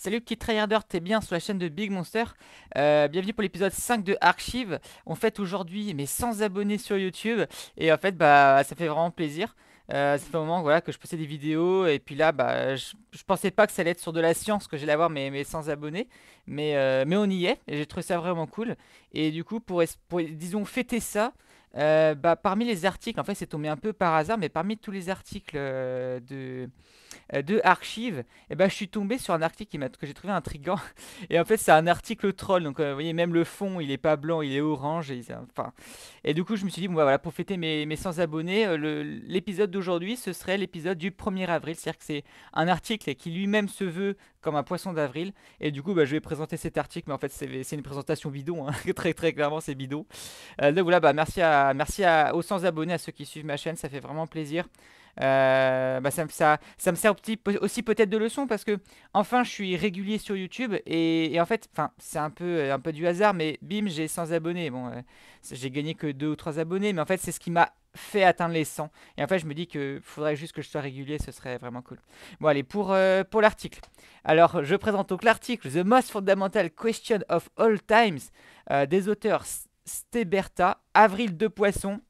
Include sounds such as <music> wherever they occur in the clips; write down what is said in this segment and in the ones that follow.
Salut petit tryharder, t'es bien sur la chaîne de Big Monster. Euh, bienvenue pour l'épisode 5 de Archive. On fête aujourd'hui mes 100 abonnés sur YouTube et en fait bah ça fait vraiment plaisir. c'est euh, un moment voilà, que je postais des vidéos et puis là bah, je, pensais pas que ça allait être sur de la science que j'allais avoir mes, mes 100 abonnés mais, euh, mais on y est et j'ai trouvé ça vraiment cool et du coup pour, pour disons fêter ça bah, parmi les articles en fait c'est tombé un peu par hasard mais parmi tous les articles de euh, de archives et eh ben, je suis tombé sur un article que j'ai trouvé intriguant <laughs> Et en fait, c'est un article troll. Donc, euh, vous voyez, même le fond, il est pas blanc, il est orange. Et, enfin, et du coup, je me suis dit, bon, bah, voilà, pour fêter mes, mes 100 abonnés, euh, l'épisode d'aujourd'hui, ce serait l'épisode du 1er avril. C'est-à-dire que c'est un article qui lui-même se veut comme un poisson d'avril. Et du coup, bah, je vais présenter cet article, mais en fait, c'est une présentation bidon. Hein. <laughs> très, très clairement, c'est bidon. donc voilà, bah, merci, à, merci aux 100 abonnés, à ceux qui suivent ma chaîne. Ça fait vraiment plaisir. Euh, bah ça, ça, me sert aussi peut-être de leçon parce que enfin je suis régulier sur YouTube et, en fait, c'est un peu, un peu du hasard, mais bim, j'ai 100 abonnés. Bon, euh, j'ai gagné que 2 ou 3 abonnés, mais en fait c'est ce qui m'a fait atteindre les 100. Et en fait je me dis que faudrait juste que je sois régulier, ce serait vraiment cool. Bon allez, pour, euh, pour l'article. Alors je présente donc l'article The Most Fundamental Question of All Times des auteurs Steberta, Avril de Poisson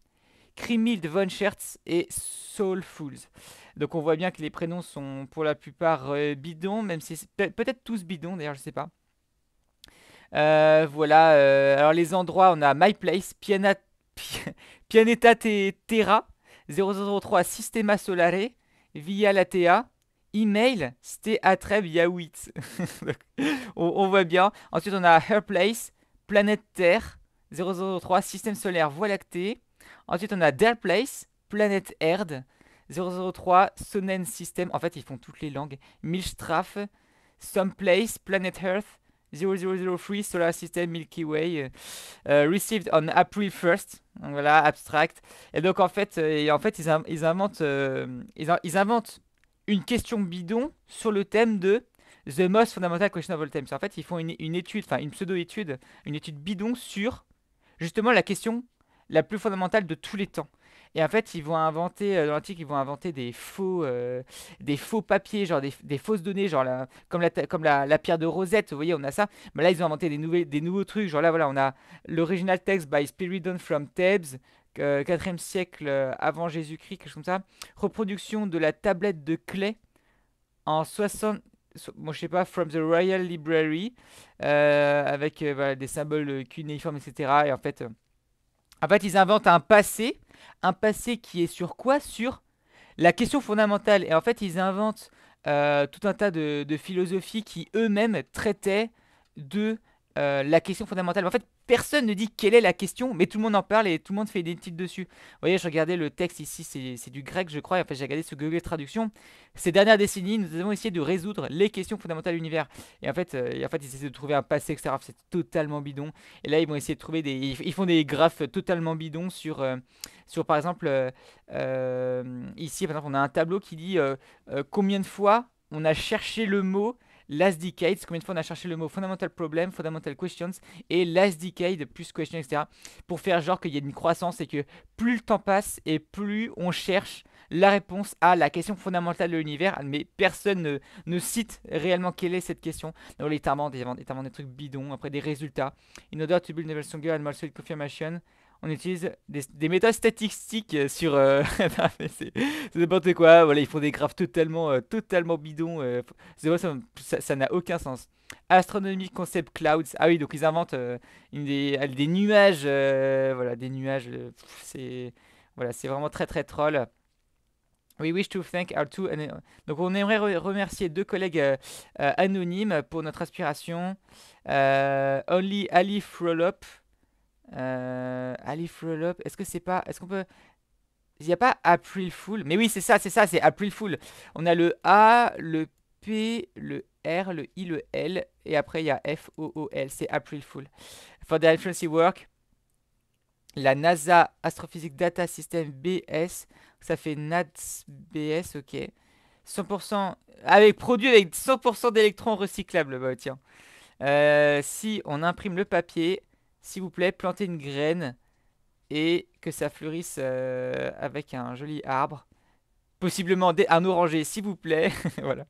Krimild von Schertz et Soulfuls. Donc on voit bien que les prénoms sont pour la plupart euh, bidons, même si peut-être tous bidons d'ailleurs, je sais pas. Euh, voilà, euh, alors les endroits, on a My Place, Pianeta Terra, 003 Sistema Solare, Via Latea, Email, Steatreb Via <laughs> on, on voit bien. Ensuite, on a Her Place, Planète Terre, 003 Système Solaire Voie Lactée, Ensuite, on a Dare Place, Planet Earth »,« 003, Sonnen System. En fait, ils font toutes les langues. Some Place, Planet Earth, 0003, Solar System, Milky Way. Euh, euh, received on April 1st. voilà, abstract. Et donc, en fait, euh, en fait ils, inventent, ils, inventent une question bidon sur le thème de The Most Fundamental Question of All Time. En fait, ils font une étude, enfin une pseudo-étude, une étude bidon sur justement la question la plus fondamentale de tous les temps. Et en fait, ils vont inventer, euh, dans l'antique, ils vont inventer des faux, euh, des faux papiers, genre des, fausses données, genre comme, la, pierre de Rosette, vous voyez, on a ça. Mais là, ils ont inventé des, nouveaux trucs, genre là, voilà, on a l'original text by Spiridon from Thebes, 4e euh, siècle avant Jésus-Christ, quelque chose comme ça. Reproduction de la tablette de clé en 60 moi je sais pas, From the Royal Library, avec des symboles cunéiformes, etc. Et en fait, en fait, ils inventent un passé, un passé qui est sur quoi Sur la question fondamentale. Et en fait, ils inventent euh, tout un tas de, de philosophies qui eux-mêmes traitaient de euh, la question fondamentale. En fait, personne ne dit quelle est la question, mais tout le monde en parle et tout le monde fait des titres dessus. Vous voyez, je regardais le texte ici, c'est du grec, je crois. En fait, j'ai regardé ce Google Traduction. Ces dernières décennies, nous avons essayé de résoudre les questions fondamentales de l'univers. Et en fait, euh, en fait, ils essaient de trouver un passé, etc. C'est totalement bidon. Et là, ils vont essayer de trouver des. Ils font des graphes totalement bidons sur, euh, sur par exemple, ici, on a un tableau qui dit combien de fois on a cherché le mot last decades, combien de fois on a cherché le mot fundamental problem, fundamental questions et last decade plus question, etc. pour faire genre qu'il y a une croissance et que plus le temps passe et plus on cherche la réponse à la question fondamentale de l'univers, mais personne ne, cite réellement quelle est cette question. les littéralement, des, des trucs bidons, après des résultats. In order to build novel stronger and more confirmation, on utilise des, méthodes statistiques euh, sur. Euh... <laughs> c'est n'importe quoi. Voilà, ils font des graphes totalement, euh, totalement bidons. Euh, ça n'a aucun sens. Astronomique Concept Clouds. Ah oui, donc ils inventent ah, des, nuages. voilà, des nuages. c'est voilà, c'est vraiment très très troll. We wish to thank our Donc, on aimerait remercier deux collègues anonymes pour notre inspiration. only Ali Frolop. Ali Est-ce que c'est pas. Est-ce qu'on peut. Il n'y a pas April Fool. Mais oui, c'est ça, c'est ça, c'est April Fool. On a le A, le P, le R, le I, le L. Et après, il y a F, O, O, L. C'est April Fool. For the Efficiency Work. La NASA Astrophysic Data System BS. Ça fait NATS-BS, ok. 100% avec produit avec 100% d'électrons recyclables. Bah tiens. Euh, si on imprime le papier, s'il vous plaît, plantez une graine et que ça fleurisse euh, avec un joli arbre. Possiblement un oranger, s'il vous plaît. <laughs> voilà.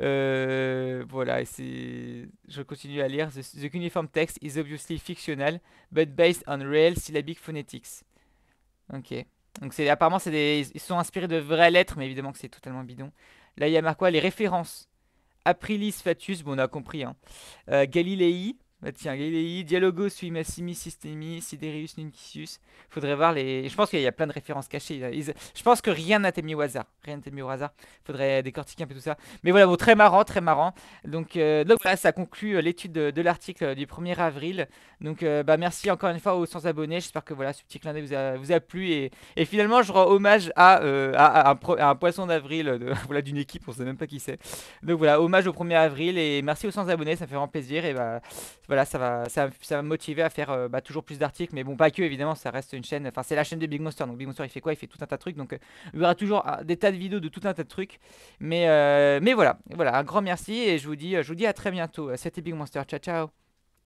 Euh, voilà, je continue à lire. The, uniform text is obviously fictional, but based on real syllabic phonetics. Ok. Donc c'est, apparemment, c'est ils sont inspirés de vraies lettres, mais évidemment que c'est totalement bidon. Là, il y a marqué Les références. Aprilis fatus » bon, on a compris. Hein. Euh, bah, tiens, Galilei, Dialogo, sui massimi, Systemi, Siderius, nuntius Faudrait voir les. Je pense qu'il y a plein de références cachées. Je pense que rien n'a été mis au hasard. Rien n'a été mis au hasard. Faudrait décortiquer un peu tout ça. Mais voilà, bon, très marrant, très marrant. Donc, euh, voilà, ça conclut euh, l'étude de, l'article euh, du 1er avril. Donc bah merci encore une fois aux 100 abonnés. J'espère que voilà, ce petit clin d'œil vous a, vous a plu. Et, finalement, je rends hommage à, un, poisson d'avril <laughs> voilà, d'une équipe, on sait même pas qui c'est. Donc voilà, hommage au 1er avril et merci aux 100 abonnés, ça fait vraiment plaisir. Et bah voilà, ça va, ça, va me motiver à faire euh, bah, toujours plus d'articles, mais bon, pas que évidemment, ça reste une chaîne, enfin, c'est la chaîne de Big Monster, donc Big Monster il fait quoi Il fait tout un tas de trucs, donc euh, il y aura toujours ah, des tas de vidéos de tout un tas de trucs, mais, euh, mais voilà, voilà, un grand merci et je vous dis, je vous dis à très bientôt. C'était Big Monster, ciao ciao